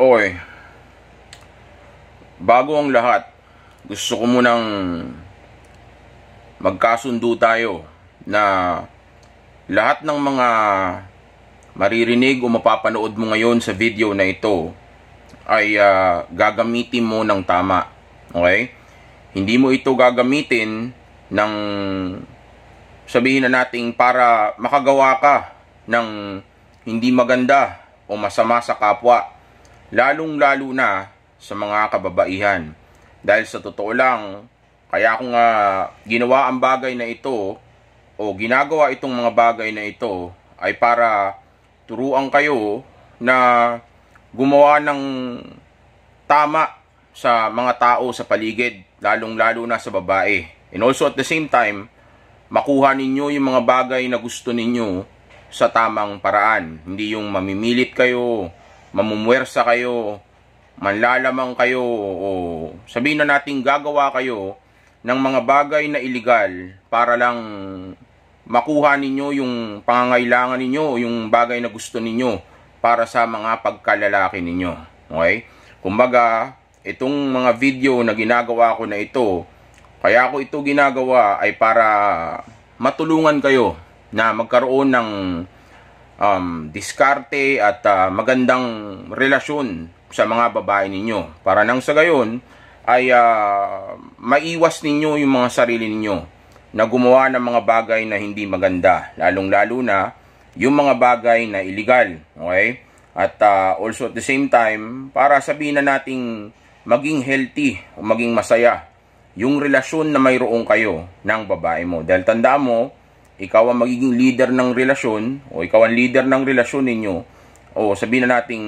Oy, bago ang lahat, gusto ko munang magkasundo tayo na lahat ng mga maririnig o mapapanood mo ngayon sa video na ito ay uh, gagamitin mo ng tama. Okay? Hindi mo ito gagamitin ng sabihin na nating para makagawa ka ng hindi maganda o masama sa kapwa lalong-lalo na sa mga kababaihan. Dahil sa totoo lang, kaya kung nga ginawa ang bagay na ito o ginagawa itong mga bagay na ito ay para turuan kayo na gumawa ng tama sa mga tao sa paligid, lalong-lalo na sa babae. And also at the same time, makuha ninyo yung mga bagay na gusto ninyo sa tamang paraan. Hindi yung mamimilit kayo, mamumwersa kayo, manlalamang kayo, o sabihin na natin gagawa kayo ng mga bagay na iligal para lang makuha ninyo yung pangangailangan ninyo o yung bagay na gusto ninyo para sa mga pagkalalaki ninyo. Okay? Kumbaga, itong mga video na ginagawa ko na ito, kaya ko ito ginagawa ay para matulungan kayo na magkaroon ng um, diskarte at uh, magandang relasyon sa mga babae ninyo. Para nang sa gayon ay uh, maiwas ninyo yung mga sarili ninyo na gumawa ng mga bagay na hindi maganda, lalong-lalo na yung mga bagay na illegal, okay? At uh, also at the same time, para sabihin na nating maging healthy o maging masaya yung relasyon na mayroong kayo ng babae mo. Dahil tandaan mo, ikaw ang magiging leader ng relasyon o ikaw ang leader ng relasyon ninyo o sabihin na nating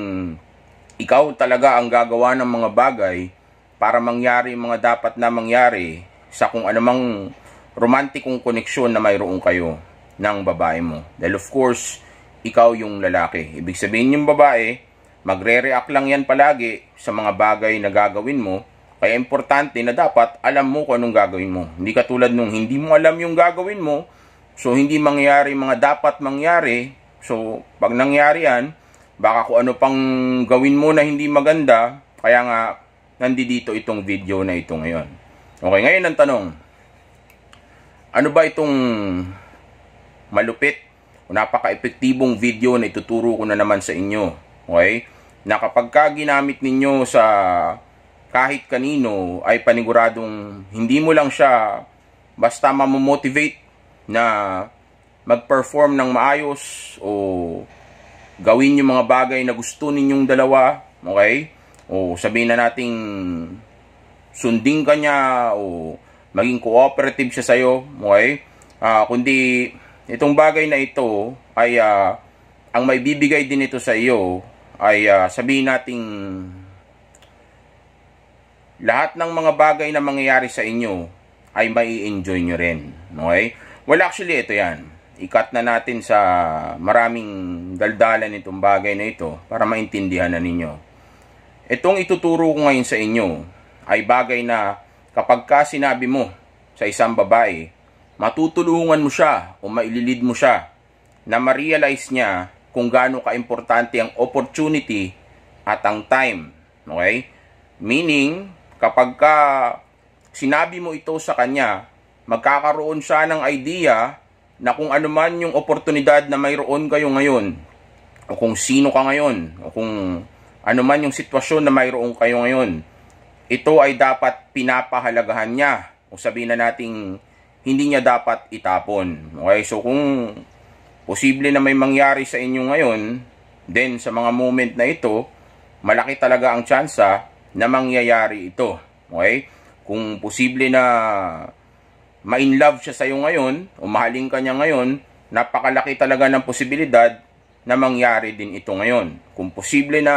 ikaw talaga ang gagawa ng mga bagay para mangyari mga dapat na mangyari sa kung anumang romantikong koneksyon na mayroon kayo ng babae mo. Dahil of course, ikaw yung lalaki. Ibig sabihin yung babae, magre-react lang yan palagi sa mga bagay na gagawin mo. Kaya importante na dapat alam mo kung anong gagawin mo. Hindi katulad nung hindi mo alam yung gagawin mo, So, hindi mangyari mga dapat mangyari. So, pag nangyari yan, baka kung ano pang gawin mo na hindi maganda, kaya nga, nandito itong video na ito ngayon. Okay, ngayon ang tanong. Ano ba itong malupit o napaka-epektibong video na ituturo ko na naman sa inyo? Okay? Na kapag ka ginamit ninyo sa kahit kanino ay paniguradong hindi mo lang siya basta mamomotivate na mag-perform ng maayos o gawin yung mga bagay na gusto ninyong dalawa, okay? O sabihin na nating sundin ka niya o maging cooperative siya sa'yo, okay? Uh, kundi itong bagay na ito ay uh, ang may bibigay din ito sa iyo ay uh, sabihin nating lahat ng mga bagay na mangyayari sa inyo ay mai-enjoy nyo rin. Okay? Well, actually, ito yan. Ikat na natin sa maraming daldalan itong bagay na ito para maintindihan na ninyo. Itong ituturo ko ngayon sa inyo ay bagay na kapag ka sinabi mo sa isang babae, matutulungan mo siya o maililid mo siya na ma-realize niya kung gaano kaimportante ang opportunity at ang time. Okay? Meaning, kapag ka sinabi mo ito sa kanya, magkakaroon siya ng idea na kung ano man yung oportunidad na mayroon kayo ngayon o kung sino ka ngayon o kung ano man yung sitwasyon na mayroon kayo ngayon ito ay dapat pinapahalagahan niya o sabihin na nating hindi niya dapat itapon okay so kung posible na may mangyari sa inyo ngayon then sa mga moment na ito malaki talaga ang tsansa na mangyayari ito okay kung posible na main love siya sa'yo ngayon, o ka niya ngayon, napakalaki talaga ng posibilidad na mangyari din ito ngayon. Kung posible na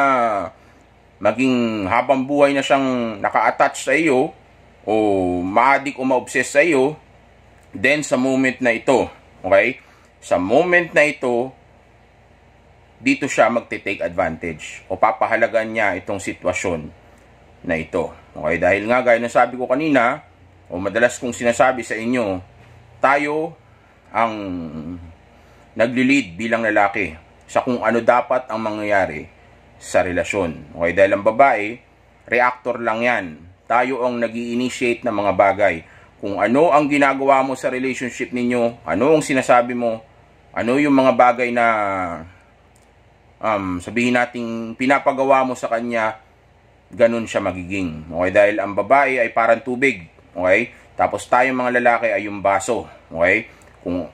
maging habang buhay na siyang naka-attach sa iyo, o maadik o ma-obsess sa iyo, then sa moment na ito, okay? Sa moment na ito, dito siya magte-take advantage o papahalagan niya itong sitwasyon na ito. Okay, dahil nga gaya na sabi ko kanina, o madalas kong sinasabi sa inyo, tayo ang naglilid bilang lalaki sa kung ano dapat ang mangyayari sa relasyon. Okay, dahil ang babae, reactor lang yan. Tayo ang nag initiate ng mga bagay. Kung ano ang ginagawa mo sa relationship ninyo, ano ang sinasabi mo, ano yung mga bagay na um, sabihin nating pinapagawa mo sa kanya, ganun siya magiging. Okay, dahil ang babae ay parang tubig Okay? Tapos tayo mga lalaki ay yung baso. Okay? Kung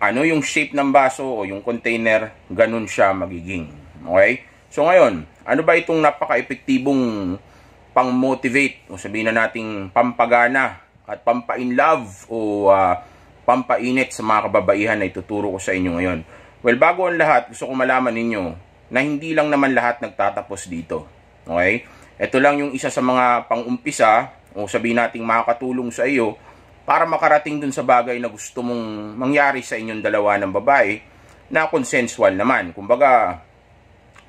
ano yung shape ng baso o yung container, ganun siya magiging. Okay? So ngayon, ano ba itong napaka-epektibong pang-motivate o sabihin na nating pampagana at pampa-in-love o uh, pampainit sa mga kababaihan na ituturo ko sa inyo ngayon. Well, bago ang lahat, gusto ko malaman ninyo na hindi lang naman lahat nagtatapos dito. Okay? Ito lang yung isa sa mga pang-umpisa o sabihin nating makakatulong sa iyo para makarating dun sa bagay na gusto mong mangyari sa inyong dalawa ng babae na consensual naman. Kumbaga,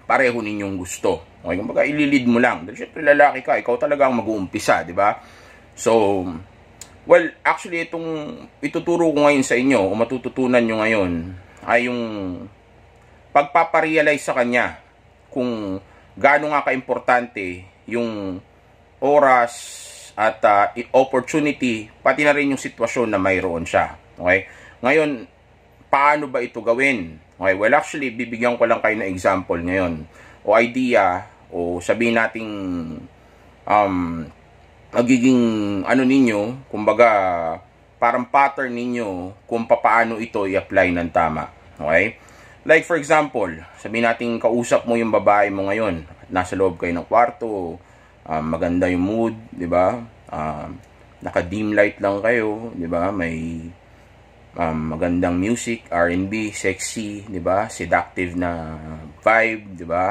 pareho ninyong gusto. Okay, kumbaga ililid mo lang. Dahil syempre lalaki ka, ikaw talaga ang mag-uumpisa, di ba? So, well, actually itong ituturo ko ngayon sa inyo, o matututunan nyo ngayon, ay yung pagpaparealize sa kanya kung gaano nga kaimportante yung oras, at uh, opportunity, pati na rin yung sitwasyon na mayroon siya. Okay? Ngayon, paano ba ito gawin? Okay, well actually, bibigyan ko lang kayo ng example ngayon o idea o sabihin nating um, magiging ano ninyo, kumbaga parang pattern ninyo kung paano ito i-apply ng tama. Okay? Like for example, sabihin nating kausap mo yung babae mo ngayon, nasa loob kayo ng kwarto, um, maganda yung mood, 'di ba? Um, ah, naka dim light lang kayo, 'di ba? May um, magandang music, R&B, sexy, 'di ba? Seductive na vibe, 'di ba?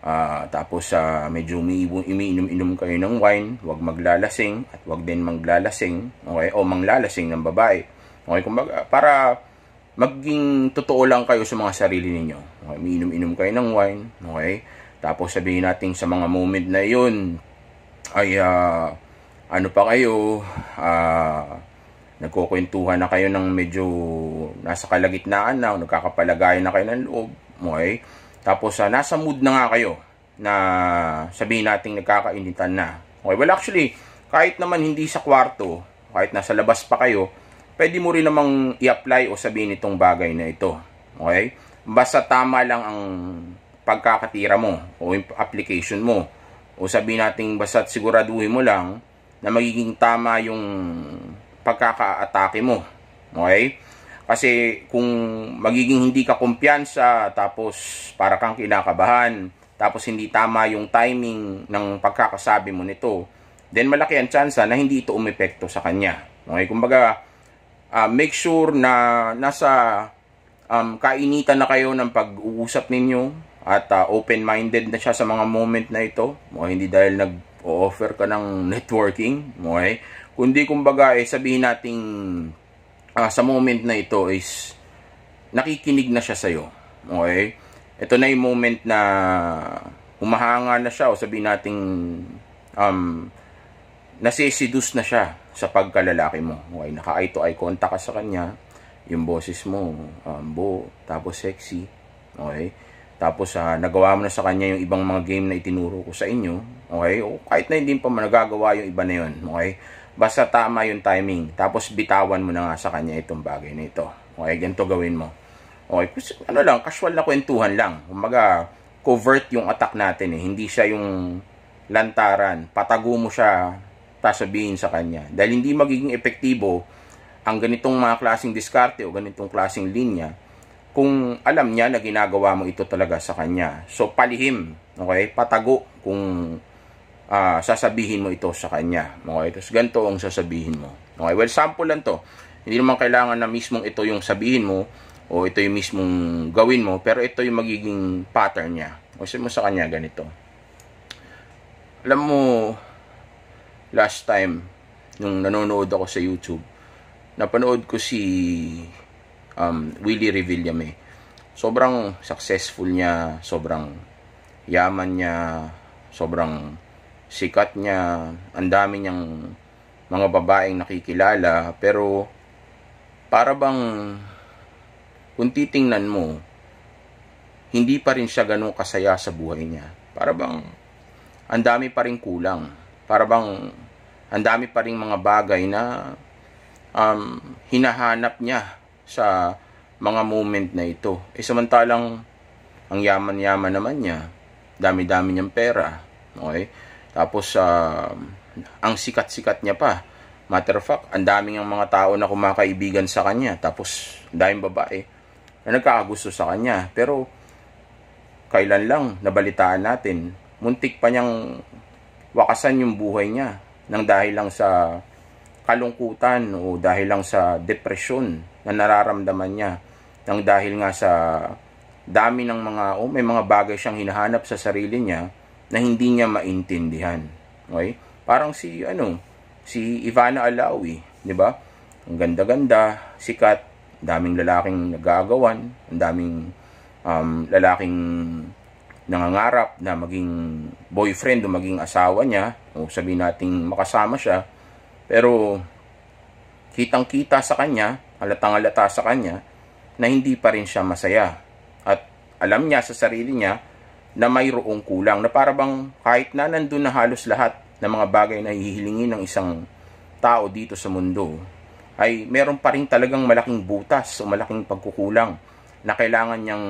Uh, tapos sa uh, medyo umiinom-inom kayo ng wine, 'wag maglalasing at 'wag din manglalasing, okay? O manglalasing ng babae. Okay, kumbaga para maging totoo lang kayo sa mga sarili ninyo. Okay, umiinom-inom kayo ng wine, okay? Tapos sabihin natin sa mga moment na 'yon, ay uh, ano pa kayo, uh, nagkukwentuhan na kayo ng medyo nasa kalagitnaan na, nagkakapalagay na kayo ng loob, okay? Tapos uh, nasa mood na nga kayo na sabihin nating nagkakainitan na. Okay, well actually, kahit naman hindi sa kwarto, kahit nasa labas pa kayo, pwede mo rin namang i-apply o sabihin itong bagay na ito. Okay? Basta tama lang ang pagkakatira mo o application mo o sabihin natin basta't siguraduhin mo lang na magiging tama yung pagkakaatake mo. Okay? Kasi kung magiging hindi ka kumpiyansa, tapos para kang kinakabahan, tapos hindi tama yung timing ng pagkakasabi mo nito, then malaki ang tsansa na hindi ito umepekto sa kanya. Okay? Kumbaga, uh, make sure na nasa um, kainitan na kayo ng pag-uusap ninyo, at uh, open-minded na siya sa mga moment na ito. Okay, hindi dahil nag-offer ka ng networking. Okay? Kundi kumbaga eh, sabihin nating uh, sa moment na ito is nakikinig na siya sa iyo, Okay? Ito na yung moment na humahanga na siya o sabihin nating um, nasiseduce na siya sa pagkalalaki mo. Okay? Naka-eye to eye contact ka sa kanya. Yung boses mo, um, bo, tapos sexy. Okay? Tapos uh, nagawa mo na sa kanya yung ibang mga game na itinuro ko sa inyo. Okay? O kahit na hindi pa managagawa yung iba na yun. Okay? Basta tama yung timing. Tapos bitawan mo na nga sa kanya itong bagay na ito. Okay? Ganito gawin mo. Okay? Plus, ano lang, casual na kwentuhan lang. Umaga, covert yung attack natin eh. Hindi siya yung lantaran. Patago mo siya sasabihin sa kanya. Dahil hindi magiging epektibo ang ganitong mga klaseng diskarte o ganitong klaseng linya kung alam niya na ginagawa mo ito talaga sa kanya. So palihim, okay? Patago kung uh, sasabihin mo ito sa kanya. Okay? Tapos ganito ang sasabihin mo. Okay? Well, sample lang to. Hindi naman kailangan na mismong ito yung sabihin mo o ito yung mismong gawin mo, pero ito yung magiging pattern niya. O sabi mo sa kanya ganito. Alam mo, last time, nung nanonood ako sa YouTube, napanood ko si um, Willie Revillame. Sobrang successful niya, sobrang yaman niya, sobrang sikat niya, ang dami niyang mga babaeng nakikilala, pero para bang kung titingnan mo, hindi pa rin siya ganun kasaya sa buhay niya. Para bang ang dami pa rin kulang. Para bang ang dami pa rin mga bagay na um, hinahanap niya sa mga moment na ito. Eh samantalang ang yaman-yaman naman niya, dami-dami niyang pera. Okay? Tapos uh, ang sikat-sikat niya pa. Matter of fact, ang daming ang mga tao na kumakaibigan sa kanya. Tapos daming babae na nagkakagusto sa kanya. Pero kailan lang nabalitaan natin, muntik pa niyang wakasan yung buhay niya nang dahil lang sa kalungkutan o dahil lang sa depresyon na nararamdaman niya. Nang dahil nga sa dami ng mga, o oh, may mga bagay siyang hinahanap sa sarili niya na hindi niya maintindihan. Okay? Parang si, ano, si Ivana Alawi, di ba? Ang ganda-ganda, sikat, daming lalaking nagagawan, ang daming um, lalaking nangangarap na maging boyfriend o maging asawa niya o sabi nating makasama siya pero kitang-kita sa kanya halatang halata sa kanya na hindi pa rin siya masaya. At alam niya sa sarili niya na mayroong kulang na parabang kahit na nandun na halos lahat ng mga bagay na hihilingin ng isang tao dito sa mundo ay meron pa rin talagang malaking butas o malaking pagkukulang na kailangan niyang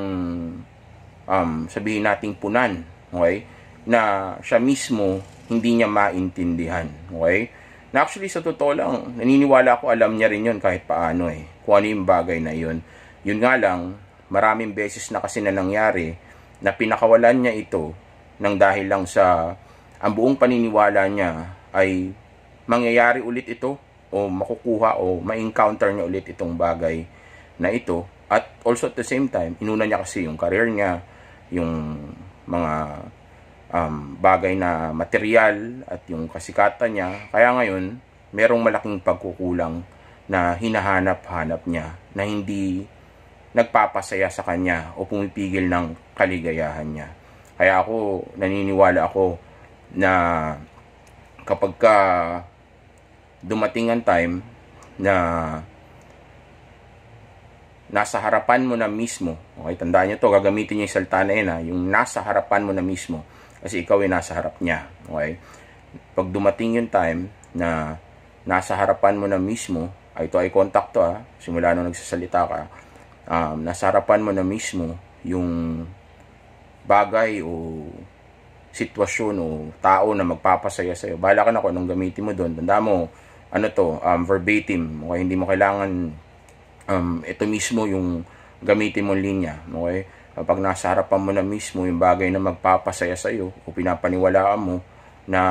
um, sabihin nating punan okay na siya mismo hindi niya maintindihan okay na actually, sa totoo lang, naniniwala ko alam niya rin yun kahit paano eh. Kung ano yung bagay na yun. Yun nga lang, maraming beses na kasi na nangyari na pinakawalan niya ito ng dahil lang sa ang buong paniniwala niya ay mangyayari ulit ito o makukuha o ma-encounter niya ulit itong bagay na ito at also at the same time inuna niya kasi yung career niya yung mga um, bagay na material at yung kasikatan niya. Kaya ngayon, merong malaking pagkukulang na hinahanap-hanap niya na hindi nagpapasaya sa kanya o pumipigil ng kaligayahan niya. Kaya ako, naniniwala ako na kapag ka dumating ang time na nasa harapan mo na mismo, okay, tandaan nyo to, gagamitin nyo yung salta na yun ha, yung nasa harapan mo na mismo, kasi ikaw ay nasa harap niya. Okay? Pag dumating yung time na nasa harapan mo na mismo, ay ah, ito ay contact to ha, ah. simula nung nagsasalita ka, um, nasa harapan mo na mismo yung bagay o sitwasyon o tao na magpapasaya sa'yo. Bahala ka na kung anong gamitin mo doon. Tanda mo, ano to, um, verbatim. Okay, hindi mo kailangan um, ito mismo yung gamitin mong linya. Okay? Kapag ah, nasa harapan mo na mismo yung bagay na magpapasaya sa iyo o pinapaniwalaan mo na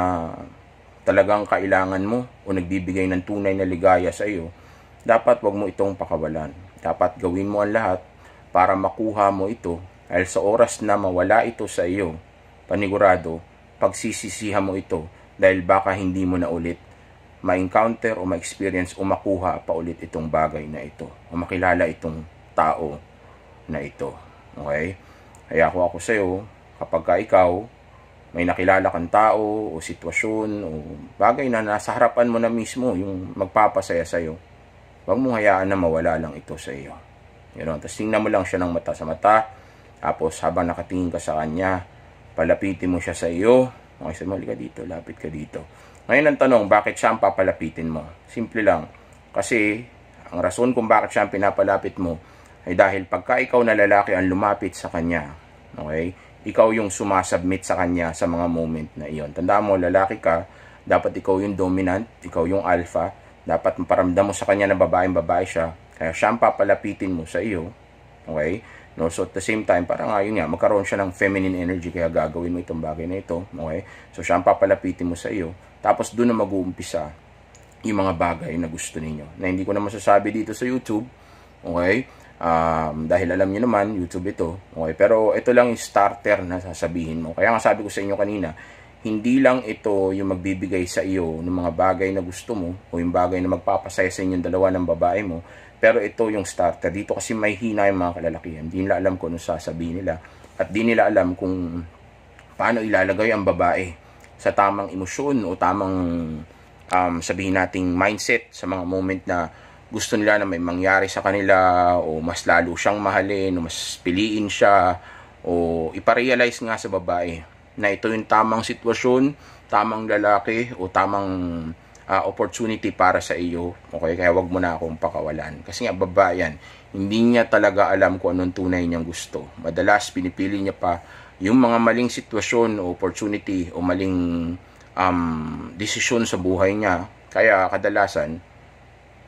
talagang kailangan mo o nagbibigay ng tunay na ligaya sa iyo, dapat wag mo itong pakawalan. Dapat gawin mo ang lahat para makuha mo ito dahil sa oras na mawala ito sa iyo, panigurado, pagsisisihan mo ito dahil baka hindi mo na ulit ma-encounter o ma-experience o makuha pa ulit itong bagay na ito o makilala itong tao na ito. Okay? Kaya ko ako sa'yo, kapag ka ikaw, may nakilala kang tao o sitwasyon o bagay na nasa harapan mo na mismo yung magpapasaya sa'yo, huwag mong hayaan na mawala lang ito sa iyo. You know? Tapos tingnan mo lang siya ng mata sa mata, tapos habang nakatingin ka sa kanya, palapitin mo siya sa iyo, okay, sumali ka dito, lapit ka dito. Ngayon ang tanong, bakit siya ang papalapitin mo? Simple lang, kasi ang rason kung bakit siya ang pinapalapit mo, ay dahil pagka ikaw na lalaki ang lumapit sa kanya, okay, ikaw yung sumasubmit sa kanya sa mga moment na iyon. Tanda mo, lalaki ka, dapat ikaw yung dominant, ikaw yung alpha, dapat maparamdam mo sa kanya na babaeng babae siya, kaya siya ang papalapitin mo sa iyo, okay? No, so at the same time, parang ayun nga, magkaroon siya ng feminine energy kaya gagawin mo itong bagay na ito, okay? So siya ang papalapitin mo sa iyo, tapos doon na mag-uumpisa yung mga bagay na gusto ninyo. Na hindi ko na masasabi dito sa YouTube, okay? Um, dahil alam niyo naman, YouTube ito. Okay, pero ito lang yung starter na sasabihin mo. Kaya nga sabi ko sa inyo kanina, hindi lang ito yung magbibigay sa iyo ng mga bagay na gusto mo o yung bagay na magpapasaya sa inyong dalawa ng babae mo, pero ito yung starter. Dito kasi may hina yung mga kalalakihan. Hindi nila alam kung ano sasabihin nila at di nila alam kung paano ilalagay ang babae sa tamang emosyon o tamang um, sabihin nating mindset sa mga moment na gusto nila na may mangyari sa kanila o mas lalo siyang mahalin o mas piliin siya o iparealize nga sa babae na ito yung tamang sitwasyon, tamang lalaki o tamang uh, opportunity para sa iyo. Okay, kaya wag mo na akong pakawalan. Kasi nga babae yan, hindi niya talaga alam kung anong tunay niyang gusto. Madalas pinipili niya pa yung mga maling sitwasyon o opportunity o maling um, desisyon sa buhay niya. Kaya kadalasan,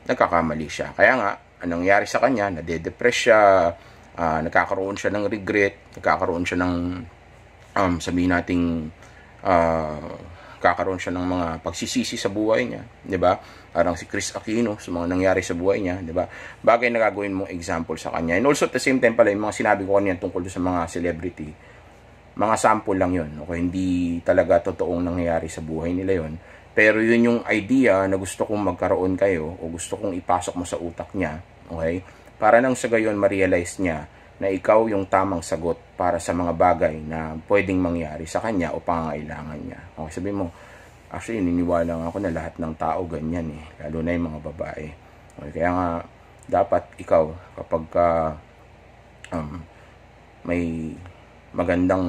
nagkakamali siya. Kaya nga, anong nangyari sa kanya, nade-depress siya, uh, nagkakaroon siya ng regret, nagkakaroon siya ng, um, sabihin nating, uh, kakaroon siya ng mga pagsisisi sa buhay niya, 'di ba? Parang si Chris Aquino sa mga nangyari sa buhay niya, 'di ba? Bagay na gagawin mong example sa kanya. And also at the same time pala yung mga sinabi ko kanina tungkol sa mga celebrity, mga sample lang 'yon. Okay, hindi talaga totoong nangyayari sa buhay nila 'yon. Pero yun yung idea na gusto kong magkaroon kayo o gusto kong ipasok mo sa utak niya, okay? Para nang sa gayon ma-realize niya na ikaw yung tamang sagot para sa mga bagay na pwedeng mangyari sa kanya o pangangailangan niya. Okay, sabi mo, actually niniwala ako na lahat ng tao ganyan eh, lalo na yung mga babae. Okay, kaya nga dapat ikaw kapag ka, um, may magandang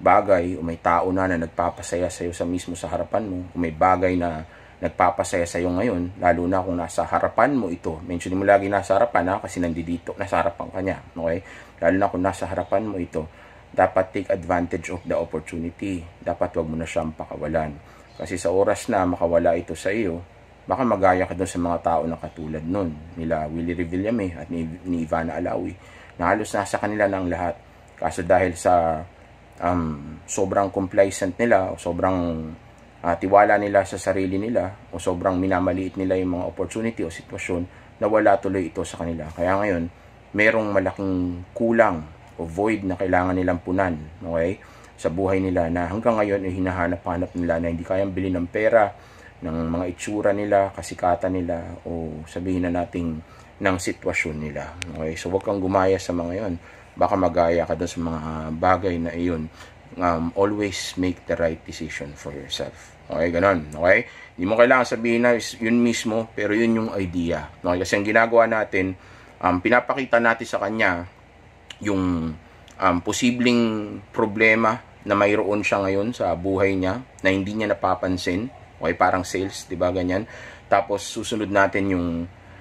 bagay o may tao na na nagpapasaya sa iyo sa mismo sa harapan mo, o may bagay na nagpapasaya sa iyo ngayon, lalo na kung nasa harapan mo ito. Mention mo lagi nasa harapan ha, kasi nandito, nasa harapan ka niya. Okay? Lalo na kung nasa harapan mo ito, dapat take advantage of the opportunity. Dapat wag mo na siyang pakawalan. Kasi sa oras na makawala ito sa iyo, baka magaya ka doon sa mga tao na katulad nun, nila Willie Revillame at ni, ni Ivana Alawi, na halos nasa kanila ng lahat. Kaso dahil sa um, sobrang complacent nila, o sobrang uh, tiwala nila sa sarili nila, o sobrang minamaliit nila yung mga opportunity o sitwasyon na wala tuloy ito sa kanila. Kaya ngayon, merong malaking kulang o void na kailangan nilang punan, okay? Sa buhay nila na hanggang ngayon ay hinahanap-hanap nila na hindi kayang bilhin ng pera, ng mga itsura nila, kasikatan nila, o sabihin na natin ng sitwasyon nila. Okay? So, huwag kang gumaya sa mga yon baka magaya ka doon sa mga bagay na iyon. Um, always make the right decision for yourself. Okay, ganun. Okay? Hindi mo kailangan sabihin na yun mismo, pero yun yung idea. Okay? Kasi ang ginagawa natin, um, pinapakita natin sa kanya yung um, posibleng problema na mayroon siya ngayon sa buhay niya na hindi niya napapansin. Okay, parang sales, 'di ba ganyan? Tapos susunod natin yung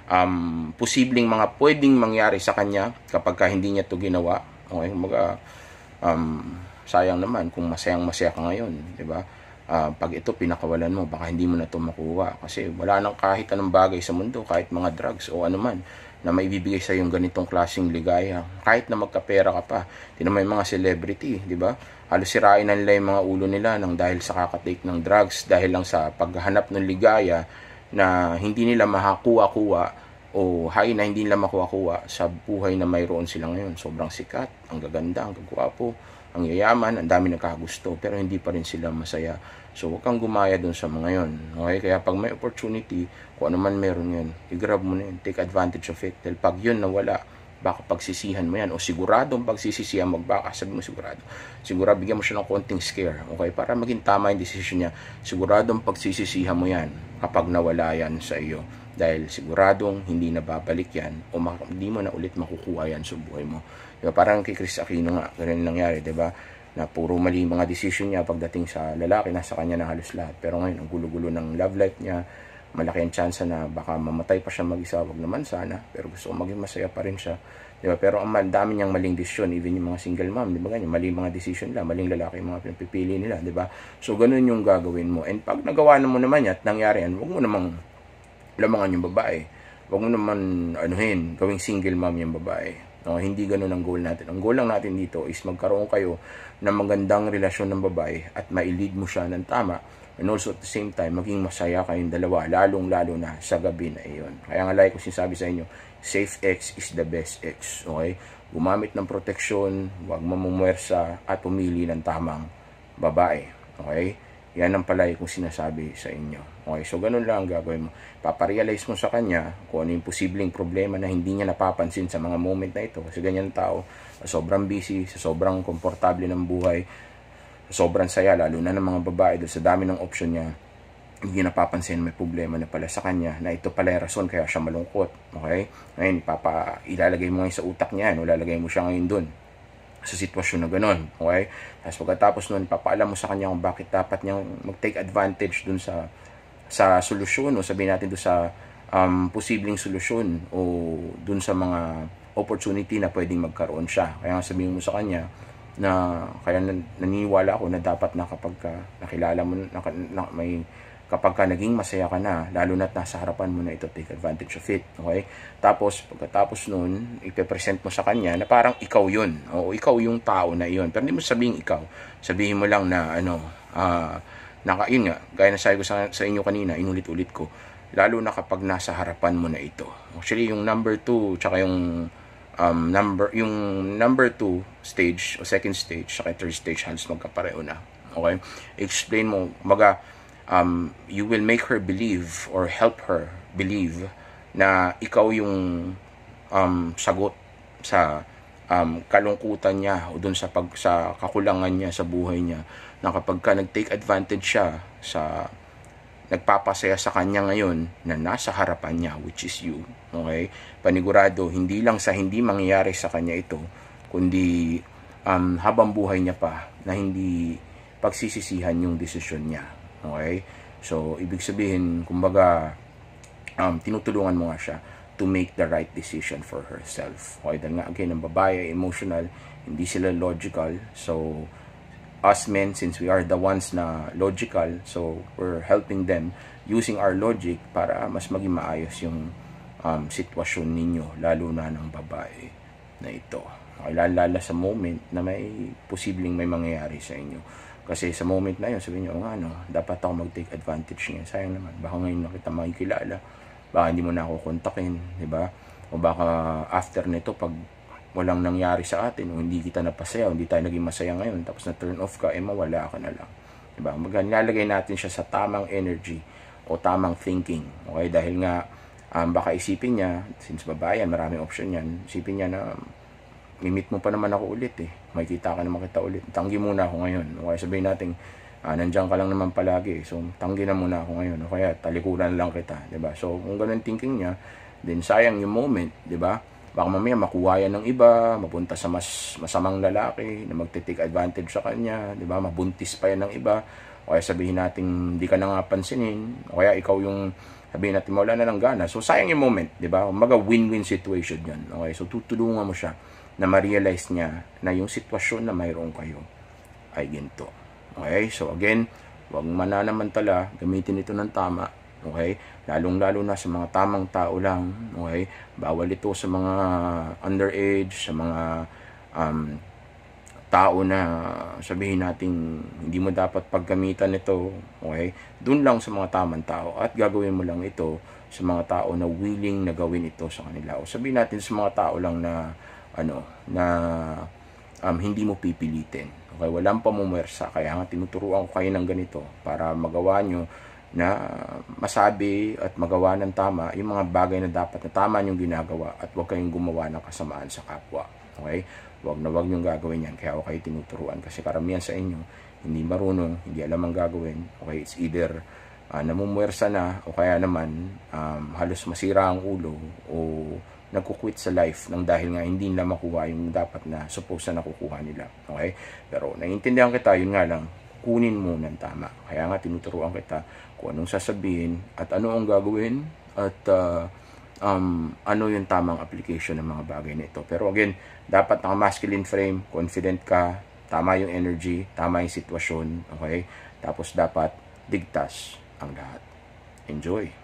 um, posibleng mga pwedeng mangyari sa kanya kapag ka hindi niya to ginawa. Okay, mag, uh, um, sayang naman kung masayang masaya ka ngayon, di ba? Uh, pag ito pinakawalan mo, baka hindi mo na to makuha. Kasi wala nang kahit anong bagay sa mundo, kahit mga drugs o ano man na maibibigay sa yung ganitong klaseng ligaya. Kahit na magkapera ka pa. Tinan mo yung mga celebrity, di ba? Halos sirain na nila yung mga ulo nila nang dahil sa kakatake ng drugs, dahil lang sa paghahanap ng ligaya na hindi nila makakuha-kuha o hay na hindi nila makuha-kuha sa buhay na mayroon sila ngayon. Sobrang sikat, ang gaganda, ang gagwapo, ang yayaman, ang dami nagkakagusto, pero hindi pa rin sila masaya. So, huwag kang gumaya dun sa mga yon. Okay? Kaya pag may opportunity, kung ano man meron yun, i-grab mo na yun, take advantage of it. Dahil pag yun nawala, baka pagsisihan mo yan o siguradong pagsisisihan mo baka sabi mo sigurado sigurado bigyan mo siya ng konting scare okay para maging tama yung decision niya siguradong pagsisisihan mo yan kapag nawala yan sa iyo dahil siguradong hindi na babalik yan o hindi mo na ulit makukuha yan sa buhay mo diba? parang kay Chris Aquino nga ganun nangyari diba na puro mali mga decision niya pagdating sa lalaki nasa kanya na halos lahat pero ngayon ang gulo-gulo ng love life niya malaki ang chance na baka mamatay pa siya mag-isa, wag naman sana, pero gusto ko maging masaya pa rin siya. Di Pero ang dami niyang maling desisyon, even yung mga single mom, di ba ganyan, Maling mga decision nila, maling lalaki yung mga pinapipili nila, di ba? So, ganun yung gagawin mo. And pag nagawa na mo naman yan at nangyari yan, huwag mo namang lamangan yung babae. Huwag mo naman, anuhin, gawing single mom yung babae. No, hindi ganun ang goal natin. Ang goal lang natin dito is magkaroon kayo ng magandang relasyon ng babae at mailid mo siya ng tama And also at the same time, maging masaya kayong dalawa, lalong-lalo na sa gabi na iyon. Kaya nga like ko sinasabi sa inyo, safe X is the best X. Okay? Gumamit ng proteksyon, huwag mamumwersa at pumili ng tamang babae. Okay? Yan ang palay kong sinasabi sa inyo. Okay, so ganun lang ang gagawin mo. Paparealize mo sa kanya kung ano yung posibleng problema na hindi niya napapansin sa mga moment na ito. Kasi ganyan tao, sobrang busy, sa sobrang komportable ng buhay, sobrang saya lalo na ng mga babae dahil sa dami ng option niya hindi napapansin may problema na pala sa kanya na ito pala yung rason kaya siya malungkot okay ngayon papa ilalagay mo ngayon sa utak niya no lalagay mo siya ngayon doon sa sitwasyon na ganun okay tapos pagkatapos noon papaalam mo sa kanya kung bakit dapat niyang mag-take advantage doon sa sa solusyon o sabihin natin doon sa um, posibleng solusyon o doon sa mga opportunity na pwedeng magkaroon siya kaya sabihin mo sa kanya na kaya naniniwala ako na dapat na kapag ka, nakilala mo na, na may kapag ka naging masaya ka na, lalo na't nasa harapan mo na ito, take advantage of it. Okay? Tapos, pagkatapos noon ipepresent mo sa kanya na parang ikaw yun. O ikaw yung tao na yun. Pero hindi mo sabihin ikaw. Sabihin mo lang na, ano, uh, naka, yun nga, gaya na sabi ko sa, sa inyo kanina, inulit-ulit ko, lalo na kapag nasa harapan mo na ito. Actually, yung number 2, tsaka yung um, number, yung number 2 stage o second stage sa third stage halos magkapareho na. Okay? Explain mo, maga, um, you will make her believe or help her believe na ikaw yung um, sagot sa um, kalungkutan niya o dun sa pag sa kakulangan niya sa buhay niya na kapag ka nag-take advantage siya sa nagpapasaya sa kanya ngayon na nasa harapan niya which is you. Okay? Panigurado, hindi lang sa hindi mangyayari sa kanya ito, kundi um, habang buhay niya pa na hindi pagsisisihan yung desisyon niya. Okay? So, ibig sabihin, kumbaga, um, tinutulungan mo nga siya to make the right decision for herself. Okay? Dahil nga, again, ang babae, emotional, hindi sila logical. So, us men, since we are the ones na logical, so we're helping them using our logic para mas maging maayos yung um, sitwasyon ninyo, lalo na ng babae na ito. Okay, lalala sa moment na may posibleng may mangyayari sa inyo. Kasi sa moment na yun, sabihin nyo, oh, ano, dapat ako mag-take advantage niya. Sayang naman, baka ngayon nakita kita makikilala. Baka hindi mo na ako kontakin, di ba? O baka after nito, pag walang nangyari sa atin, o hindi kita napasaya, o hindi tayo naging masaya ngayon, tapos na turn off ka, eh mawala ka na lang. Diba? Maglalagay natin siya sa tamang energy o tamang thinking. Okay? Dahil nga, um, baka isipin niya, since babae yan, maraming option yan, isipin niya na, mimit mo pa naman ako ulit eh. May kita ka naman kita ulit. Tanggi muna ako ngayon. Okay, sabihin natin, ah, nandiyan ka lang naman palagi. So, tanggi na muna ako ngayon. O kaya, talikuran lang kita. ba diba? So, kung ganun thinking niya, then sayang yung moment. ba diba? Baka mamaya makuha yan ng iba, mapunta sa mas masamang lalaki na magte-take advantage sa kanya, 'di ba? Mabuntis pa yan ng iba. O kaya sabihin natin, hindi ka na nga pansinin. O kaya ikaw yung sabihin natin, wala na ng gana. So, sayang yung moment, di ba? Maga win-win situation yun. Okay, so tutulungan mo siya na ma-realize niya na yung sitwasyon na mayroon kayo ay ginto. Okay, so again, huwag mananamantala, gamitin ito ng tama Okay? Lalong-lalo na sa mga tamang tao lang. Okay? Bawal ito sa mga underage, sa mga um, tao na sabihin natin hindi mo dapat paggamitan ito. Okay? Doon lang sa mga tamang tao. At gagawin mo lang ito sa mga tao na willing na gawin ito sa kanila. O sabihin natin sa mga tao lang na ano, na um, hindi mo pipilitin. Okay? Walang pamumwersa. Kaya nga tinuturuan ko kayo ng ganito para magawa nyo na masabi at magawa ng tama yung mga bagay na dapat na tama yung ginagawa at huwag kayong gumawa ng kasamaan sa kapwa. Okay? Huwag na huwag niyong gagawin yan. Kaya ako kayo tinuturuan kasi karamihan sa inyo hindi marunong, hindi alam ang gagawin. Okay? It's either uh, namumwersa na o kaya naman um, halos masira ang ulo o nagkukwit sa life ng dahil nga hindi nila makuha yung dapat na suppose na nakukuha nila. Okay? Pero naiintindihan kita, yun nga lang, kunin mo ng tama. Kaya nga tinuturuan kita kung anong sasabihin at ano ang gagawin at uh, um, ano yung tamang application ng mga bagay nito. Pero again, dapat naka masculine frame, confident ka, tama yung energy, tama yung sitwasyon, okay? Tapos dapat digtas ang lahat. Enjoy!